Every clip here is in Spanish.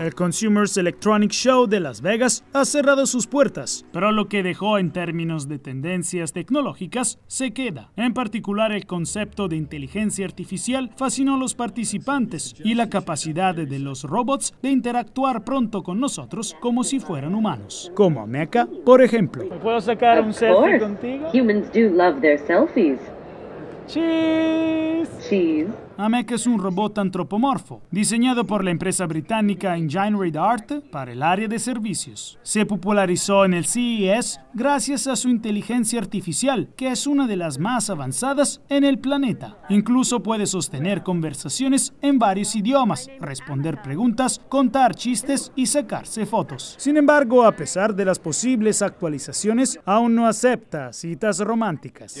El Consumers Electronic Show de Las Vegas ha cerrado sus puertas, pero lo que dejó en términos de tendencias tecnológicas se queda. En particular, el concepto de inteligencia artificial fascinó a los participantes y la capacidad de los robots de interactuar pronto con nosotros como si fueran humanos. Como Mecha, por ejemplo. ¿Puedo sacar un selfie contigo? Humans do love their selfies. Amec es un robot antropomorfo, diseñado por la empresa británica Engineered Art para el área de servicios. Se popularizó en el CES gracias a su inteligencia artificial, que es una de las más avanzadas en el planeta. Incluso puede sostener conversaciones en varios idiomas, responder preguntas, contar chistes y sacarse fotos. Sin embargo, a pesar de las posibles actualizaciones, aún no acepta citas románticas.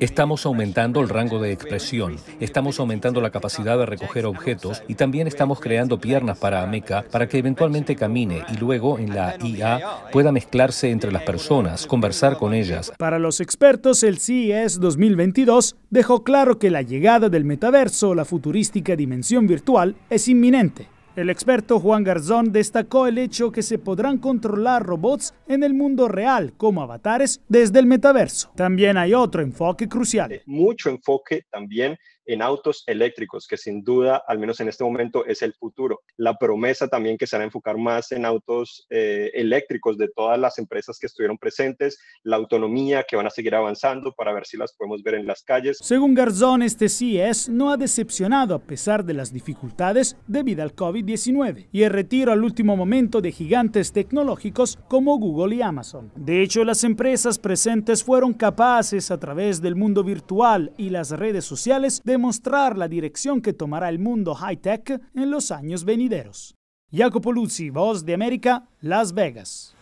Estamos aumentando el rango de expresión. Estamos aumentando la capacidad de recoger objetos y también estamos creando piernas para Ameca para que eventualmente camine y luego en la IA pueda mezclarse entre las personas, conversar con ellas. Para los expertos, el CES 2022 dejó claro que la llegada del metaverso, la futurística dimensión virtual, es inminente. El experto Juan Garzón destacó el hecho que se podrán controlar robots en el mundo real como avatares desde el metaverso. También hay otro enfoque crucial. Eh, mucho enfoque también en autos eléctricos, que sin duda, al menos en este momento, es el futuro. La promesa también que se a enfocar más en autos eh, eléctricos de todas las empresas que estuvieron presentes, la autonomía que van a seguir avanzando para ver si las podemos ver en las calles. Según Garzón, este CES no ha decepcionado a pesar de las dificultades debido al COVID. 19 y el retiro al último momento de gigantes tecnológicos como Google y Amazon. De hecho, las empresas presentes fueron capaces a través del mundo virtual y las redes sociales de mostrar la dirección que tomará el mundo high-tech en los años venideros. Jacopo Luzzi, Voz de América, Las Vegas.